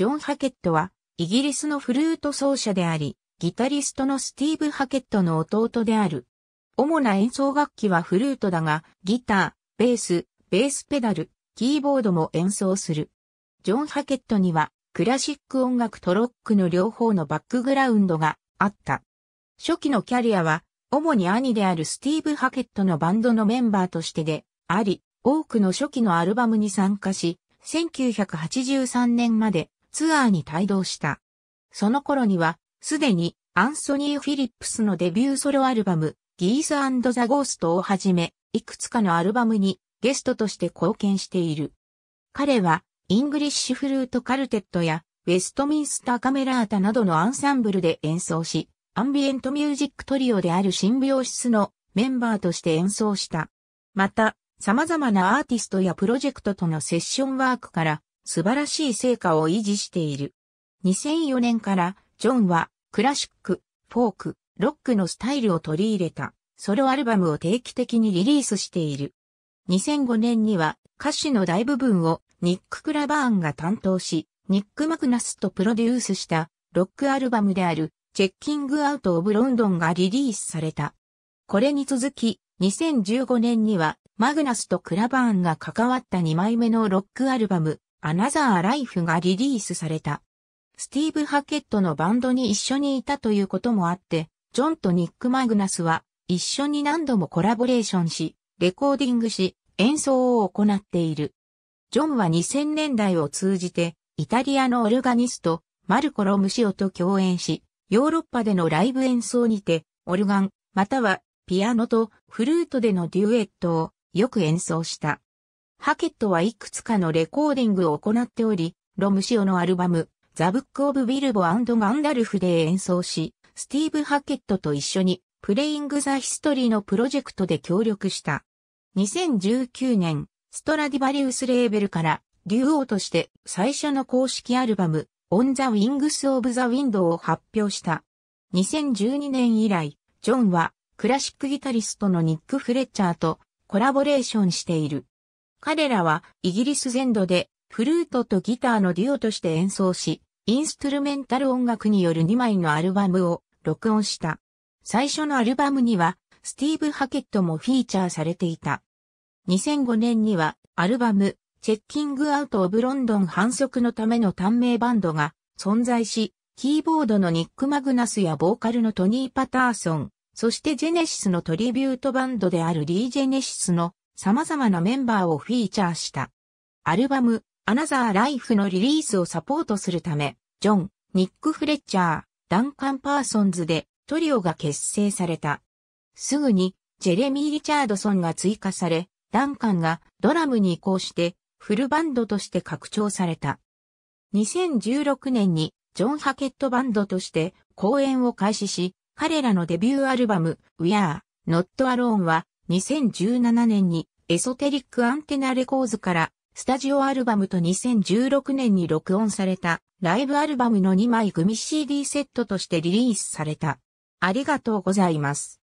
ジョン・ハケットは、イギリスのフルート奏者であり、ギタリストのスティーブ・ハケットの弟である。主な演奏楽器はフルートだが、ギター、ベース、ベースペダル、キーボードも演奏する。ジョン・ハケットには、クラシック音楽とロックの両方のバックグラウンドがあった。初期のキャリアは、主に兄であるスティーブ・ハケットのバンドのメンバーとしてで、あり、多くの初期のアルバムに参加し、1983年までツアーに帯同した。その頃には、すでにアンソニー・フィリップスのデビューソロアルバム、ギースザ・ゴーストをはじめ、いくつかのアルバムにゲストとして貢献している。彼は、イングリッシュフルートカルテットや、ウェストミンスターカメラータなどのアンサンブルで演奏し、アンビエントミュージックトリオであるシンビオシスのメンバーとして演奏した。また、様々なアーティストやプロジェクトとのセッションワークから素晴らしい成果を維持している。2004年からジョンはクラシック、フォーク、ロックのスタイルを取り入れたソロアルバムを定期的にリリースしている。2005年には歌詞の大部分をニック・クラバーンが担当し、ニック・マクナスとプロデュースしたロックアルバムであるチェッキング・アウト・オブ・ロンドンがリリースされた。これに続き2015年にはマグナスとクラバーンが関わった2枚目のロックアルバムアナザーライフがリリースされた。スティーブ・ハケットのバンドに一緒にいたということもあって、ジョンとニック・マグナスは一緒に何度もコラボレーションし、レコーディングし、演奏を行っている。ジョンは2000年代を通じて、イタリアのオルガニスト、マルコ・ロムシオと共演し、ヨーロッパでのライブ演奏にて、オルガン、またはピアノとフルートでのデュエットをよく演奏した。ハケットはいくつかのレコーディングを行っており、ロムシオのアルバム、ザ・ブック・オブ・ビルボガンダルフで演奏し、スティーブ・ハケットと一緒に、プレイング・ザ・ヒストリーのプロジェクトで協力した。2019年、ストラディバリウスレーベルから、竜王として最初の公式アルバム、オン・ザ・ウィングス・オブ・ザ・ウィンドウを発表した。2012年以来、ジョンはクラシックギタリストのニック・フレッチャーとコラボレーションしている。彼らはイギリス全土でフルートとギターのデュオとして演奏し、インストゥルメンタル音楽による2枚のアルバムを録音した。最初のアルバムには、スティーブ・ハケットもフィーチャーされていた。2005年には、アルバム、チェッキングアウト・オブ・ロンドン反則のための短命バンドが存在し、キーボードのニック・マグナスやボーカルのトニー・パターソン、そしてジェネシスのトリビュートバンドであるリー・ジェネシスの様々なメンバーをフィーチャーした。アルバム、アナザーライフのリリースをサポートするため、ジョン、ニック・フレッチャー、ダンカン・パーソンズでトリオが結成された。すぐに、ジェレミー・リチャードソンが追加され、ダンカンがドラムに移行して、フルバンドとして拡張された。2016年に、ジョン・ハケットバンドとして公演を開始し、彼らのデビューアルバム、We Are Not Alone は2017年にエソテリックアンテナレコーズからスタジオアルバムと2016年に録音されたライブアルバムの2枚組 CD セットとしてリリースされた。ありがとうございます。